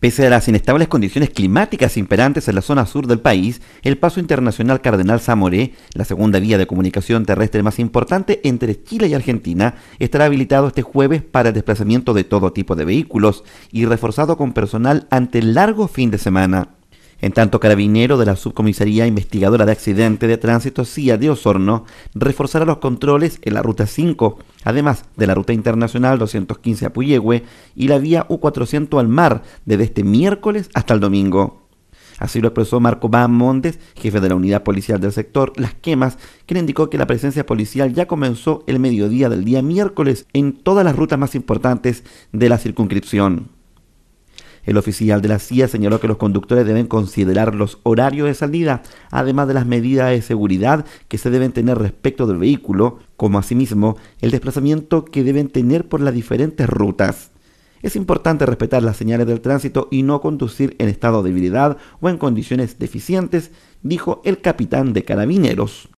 Pese a las inestables condiciones climáticas imperantes en la zona sur del país, el paso internacional Cardenal Zamoré, la segunda vía de comunicación terrestre más importante entre Chile y Argentina, estará habilitado este jueves para el desplazamiento de todo tipo de vehículos y reforzado con personal ante el largo fin de semana. En tanto, carabinero de la subcomisaría investigadora de accidentes de tránsito CIA de Osorno reforzará los controles en la ruta 5, además de la ruta internacional 215 a Puyehue y la vía U400 al mar desde este miércoles hasta el domingo. Así lo expresó Marco Van Montes, jefe de la unidad policial del sector Las Quemas, quien indicó que la presencia policial ya comenzó el mediodía del día miércoles en todas las rutas más importantes de la circunscripción. El oficial de la CIA señaló que los conductores deben considerar los horarios de salida, además de las medidas de seguridad que se deben tener respecto del vehículo, como asimismo el desplazamiento que deben tener por las diferentes rutas. Es importante respetar las señales del tránsito y no conducir en estado de debilidad o en condiciones deficientes, dijo el capitán de carabineros.